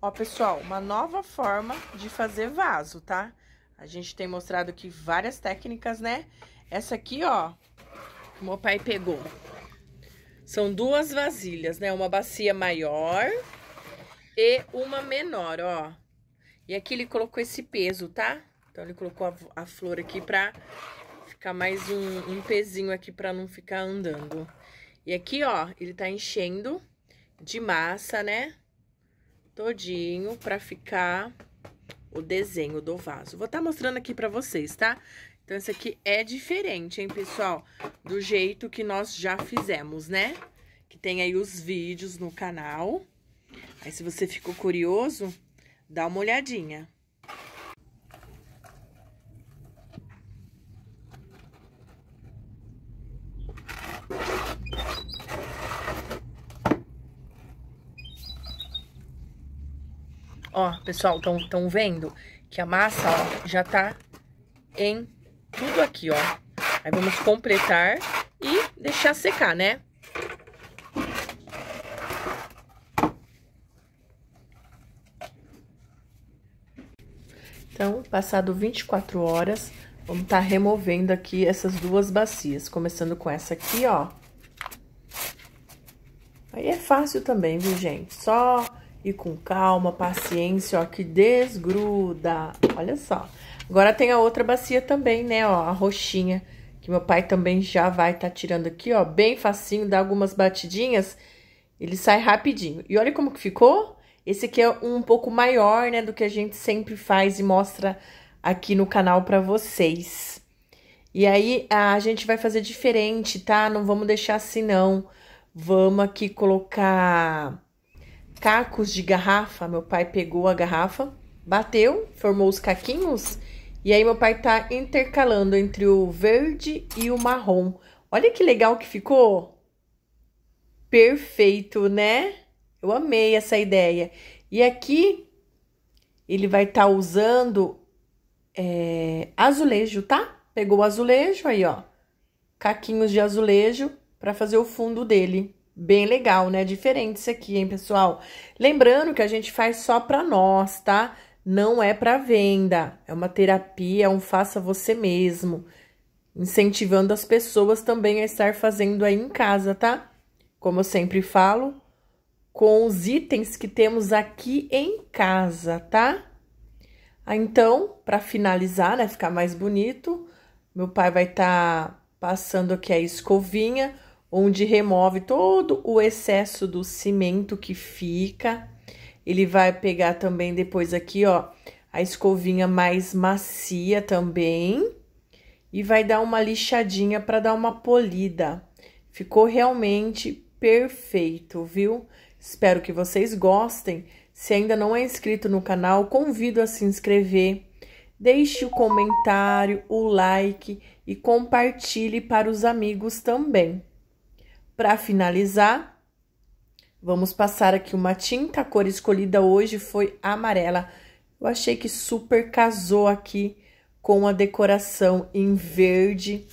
Ó, pessoal, uma nova forma de fazer vaso, tá? A gente tem mostrado aqui várias técnicas, né? Essa aqui, ó, que meu pai pegou. São duas vasilhas, né? Uma bacia maior e uma menor, ó. E aqui ele colocou esse peso, tá? Então, ele colocou a, a flor aqui pra ficar mais um, um pezinho aqui pra não ficar andando. E aqui, ó, ele tá enchendo de massa, né? todinho para ficar o desenho do vaso. Vou estar tá mostrando aqui para vocês, tá? Então, esse aqui é diferente, hein, pessoal? Do jeito que nós já fizemos, né? Que tem aí os vídeos no canal. Aí, se você ficou curioso, dá uma olhadinha. Ó, pessoal, estão vendo que a massa, ó, já tá em tudo aqui, ó. Aí vamos completar e deixar secar, né? Então, passado 24 horas, vamos estar tá removendo aqui essas duas bacias. Começando com essa aqui, ó. Aí é fácil também, viu, gente? Só e com calma, paciência, ó, que desgruda. Olha só. Agora tem a outra bacia também, né, ó, a roxinha, que meu pai também já vai tá tirando aqui, ó, bem facinho, dá algumas batidinhas, ele sai rapidinho. E olha como que ficou. Esse aqui é um pouco maior, né, do que a gente sempre faz e mostra aqui no canal pra vocês. E aí, a gente vai fazer diferente, tá? Não vamos deixar assim, não. Vamos aqui colocar cacos de garrafa. Meu pai pegou a garrafa, bateu, formou os caquinhos. E aí meu pai tá intercalando entre o verde e o marrom. Olha que legal que ficou. Perfeito, né? Eu amei essa ideia. E aqui ele vai estar tá usando é, azulejo, tá? Pegou o azulejo aí, ó. Caquinhos de azulejo para fazer o fundo dele. Bem legal, né? Diferente isso aqui, hein, pessoal? Lembrando que a gente faz só para nós, tá? Não é para venda. É uma terapia, é um faça você mesmo. Incentivando as pessoas também a estar fazendo aí em casa, tá? Como eu sempre falo, com os itens que temos aqui em casa, tá? Ah, então, para finalizar, né, ficar mais bonito, meu pai vai estar tá passando aqui a escovinha onde remove todo o excesso do cimento que fica. Ele vai pegar também depois aqui, ó, a escovinha mais macia também e vai dar uma lixadinha para dar uma polida. Ficou realmente perfeito, viu? Espero que vocês gostem. Se ainda não é inscrito no canal, convido a se inscrever. Deixe o comentário, o like e compartilhe para os amigos também. Para finalizar, vamos passar aqui uma tinta. A cor escolhida hoje foi amarela. Eu achei que super casou aqui com a decoração em verde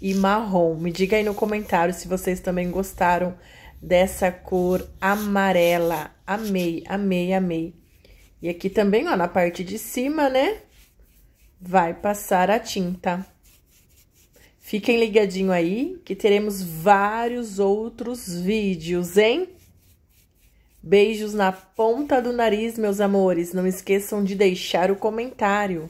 e marrom. Me diga aí no comentário se vocês também gostaram dessa cor amarela. Amei, amei, amei. E aqui também, ó, na parte de cima, né? Vai passar a tinta. Fiquem ligadinho aí que teremos vários outros vídeos, hein? Beijos na ponta do nariz, meus amores. Não esqueçam de deixar o comentário.